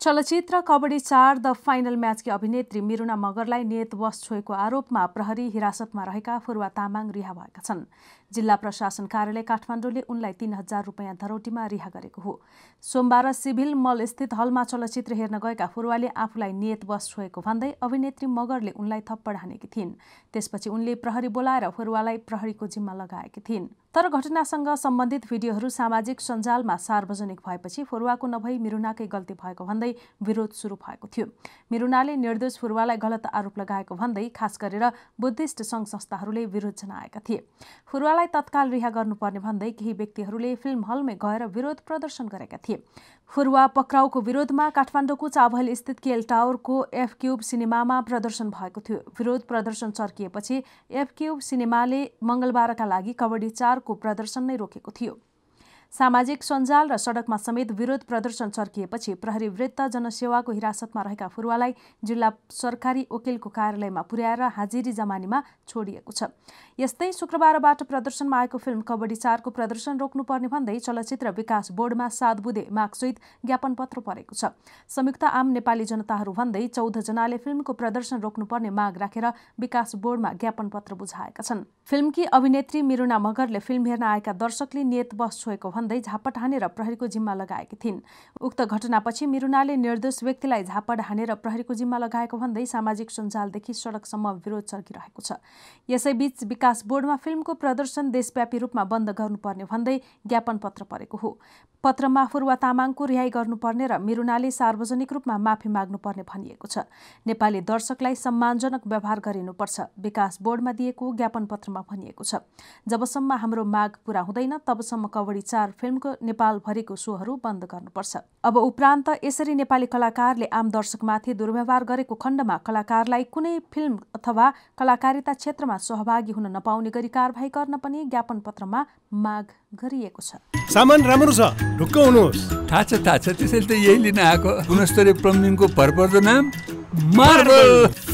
चलचित्र कबड्डी चार the final म्याचकी अभिनेत्री मिरुना मगरलाई नियतवश छोएको आरोपमा प्रहरी हिरासतमा रहेका फुरुवा तामाङ रिहा भएका छन् जिल्ला प्रशासन कार्यालय काठमाडौँले उनलाई तीन हजार रुपियाँ धरोटीमा रिहा गरेको हो सोमबार सिभिल मलस्थित हलमा चलचित्र हेर्न गएका फुरुवाले आफूलाई नियतवश छोएको भन्दै अभिनेत्री मगरले उनलाई थप्पड हानेकी थिइन् त्यसपछि उनले प्रहरी बोलाएर फुरुवालाई प्रहरीको जिम्मा लगाएकी थिइन् तर घटनासँग सम्बन्धित भिडियोहरू सामाजिक सञ्जालमा सार्वजनिक भएपछि फुरुवाको नभई मिरुनाकै गल्ती भएको भन्दै भन्दै विरोध सुरु भएको थियो मेरुनाले निर्दोष फुरुवालाई गलत आरोप लगाएको भन्दै खास गरेर बुद्धिस्ट सङ्घ संस्थाहरूले विरोध जनाएका थिए फुरुवालाई तत्काल रिहा गर्नुपर्ने भन्दै केही व्यक्तिहरूले फिल्म हलमै गएर विरोध प्रदर्शन गरेका थिए फुरुवा पक्राउको विरोधमा काठमाडौँको चाभल स्थित केल टावरको एफ क्युब सिनेमामा प्रदर्शन भएको थियो विरोध प्रदर्शन चर्किएपछि एफ क्युब सिनेमाले मङ्गलबारका लागि कबड्डी चारको प्रदर्शन नै रोकेको थियो सामाजिक सञ्जाल र सडकमा समेत विरोध प्रदर्शन चर्किएपछि प्रहरी वृत्त जनसेवाको हिरासतमा रहेका फुरुवालाई जिल्ला सरकारी वकिलको कार्यालयमा पुर्याएर हाजिरी जमानीमा छोडिएको छ यस्तै शुक्रबारबाट प्रदर्शनमा आएको फिल्म कबड्डी चारको प्रदर्शन रोक्नुपर्ने भन्दै चलचित्र विकास बोर्डमा सात बुधे मागसहित ज्ञापन पत्र परेको छ संयुक्त आम नेपाली जनताहरू भन्दै चौधजनाले फिल्मको प्रदर्शन रोक्नुपर्ने माग राखेर विकास बोर्डमा ज्ञापन पत्र बुझाएका छन् फिल्मकी अभिनेत्री मिरुना मगरले फिल्म हेर्न आएका दर्शकले नियत बस छोएको भन्दै झापट हानेर प्रहरीको जिम्मा लगाएकी थिइन् उक्त घटनापछि मिरुनाले निर्दोष व्यक्तिलाई झापट हानेर प्रहरीको जिम्मा लगाएको भन्दै सामाजिक सञ्जालदेखि सडकसम्म विरोध चर्किरहेको छ यसैबीच विकास बोर्डमा फिल्मको प्रदर्शन देशव्यापी रूपमा बन्द गर्नुपर्ने भन्दै ज्ञापन पत्र परेको हो पत्रमा फुर्वा तामाङको रिहाई गर्नुपर्ने र मिरुनाले सार्वजनिक रूपमा माफी माग्नुपर्ने भनिएको छ नेपाली दर्शकलाई सम्मानजनक व्यवहार गरिनुपर्छ विकास बोर्डमा दिएको ज्ञापन पत्रमा भनिएको छ जबसम्म हाम्रो माग पूरा हुँदैन तबसम्म कवडी चार कलाकार फिल्मको नेपालभरिको सोहरू बन्द गर्नुपर्छ अब उपरान्त यसरी नेपाली कलाकारले आम दर्शकमाथि दुर्व्यवहार गरेको खण्डमा कलाकारलाई कुनै फिल्म अथवा कलाकारिता क्षेत्रमा सहभागी हुन नपाउने गरी कारवाही गर्न पनि ज्ञापन पत्रमा माग गरिएको छ सामान राम्रो छ ढुक्क हुनुहोस् थाहा छ थाहा छ त्यसैले त यही लिन आएको गुणस्तरीय प्रमिमको भरपर्दो नाम मार्बल